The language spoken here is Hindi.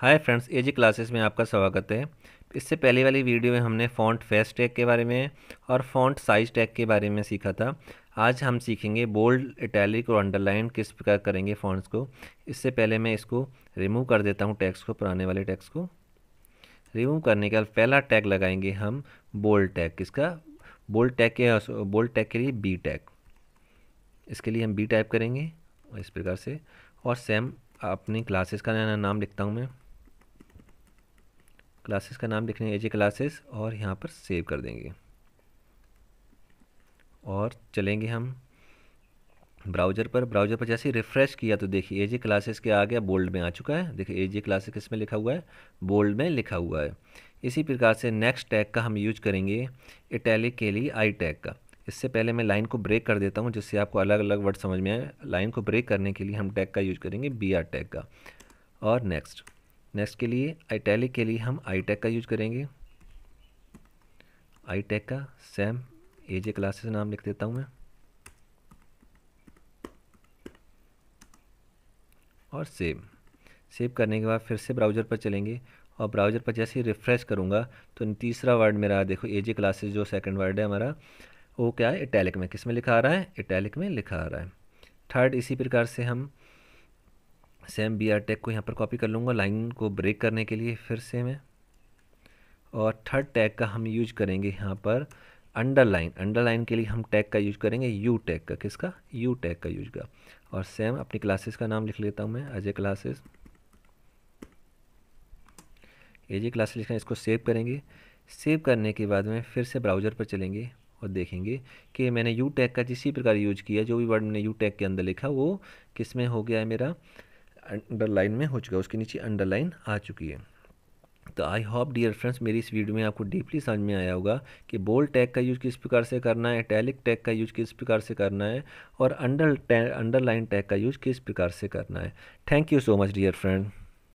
हाय फ्रेंड्स एजी क्लासेस में आपका स्वागत है इससे पहले वाली वीडियो में हमने फ़ॉन्ट फेस टैग के बारे में और फ़ॉन्ट साइज़ टैग के बारे में सीखा था आज हम सीखेंगे बोल्ड इटैलिक और अंडरलाइन किस प्रकार करेंगे फ़ॉन्ट्स को इससे पहले मैं इसको रिमूव कर देता हूँ टैक्स को पुराने वाले टैक्स को रिमूव करने के बाद पहला टैग लगाएंगे हम बोल्ड टैग किसका बोल्ड टैग के बोल्ड टैग के लिए बी टैग इसके लिए हम बी टाइप करेंगे इस प्रकार से और सेम अपनी क्लासेस का नाम लिखता हूँ मैं क्लासेस का नाम लिख रहे हैं क्लासेस और यहाँ पर सेव कर देंगे और चलेंगे हम ब्राउज़र पर ब्राउज़र पर जैसे ही रिफ़्रेश किया तो देखिए एजे क्लासेस के आ गया बोल्ड में आ चुका है देखिए एजे क्लासेस किस में लिखा हुआ है बोल्ड में लिखा हुआ है इसी प्रकार से नेक्स्ट टैग का हम यूज करेंगे इटैलिक के लिए आई टैग का इससे पहले मैं लाइन को ब्रेक कर देता हूँ जिससे आपको अलग अलग वर्ड समझ में आए लाइन को ब्रेक करने के लिए हम टैग का यूज करेंगे बी आर टैग का और नेक्स्ट नेक्स्ट के लिए आइटैलिक के लिए हम आई का यूज करेंगे आई का सेम ए जे क्लासेस नाम लिख देता हूँ मैं और सेव सेव करने के बाद फिर से ब्राउज़र पर चलेंगे और ब्राउज़र पर जैसे ही रिफ़्रेश करूँगा तो तीसरा वर्ड मेरा देखो ए जे क्लासेज जो सेकंड वर्ड है हमारा वो क्या है इटैलिक में किस में लिखा आ रहा है इटैलिक में लिखा आ रहा है थर्ड इसी प्रकार से हम सेम बी आर टैग को यहाँ पर कॉपी कर लूँगा लाइन को ब्रेक करने के लिए फिर से मैं और थर्ड टैग का हम यूज करेंगे यहाँ पर अंडरलाइन अंडरलाइन के लिए हम टैग का यूज करेंगे यू टैग का किसका यू टैग का यूज का और सेम अपनी क्लासेस का नाम लिख लेता हूँ मैं अजय क्लासेस ये जी क्लासेस लिखना इसको सेव करेंगे सेव करने के बाद में फिर से ब्राउज़र पर चलेंगे और देखेंगे कि मैंने यू टैग का जिसी प्रकार यूज किया जो भी वर्ड मैंने यू टैग के अंदर लिखा वो किस में हो गया है मेरा अंडरलाइन में हो चुका है उसके नीचे अंडरलाइन आ चुकी है तो आई होप डियर फ्रेंड्स मेरी इस वीडियो में आपको डीपली समझ में आया होगा कि बोल्ड टैग का यूज़ किस प्रकार से करना है टैलिक टैग का यूज़ किस प्रकार से करना है और अंडर अंडरलाइन टैग का यूज़ किस प्रकार से करना है thank you so much dear friend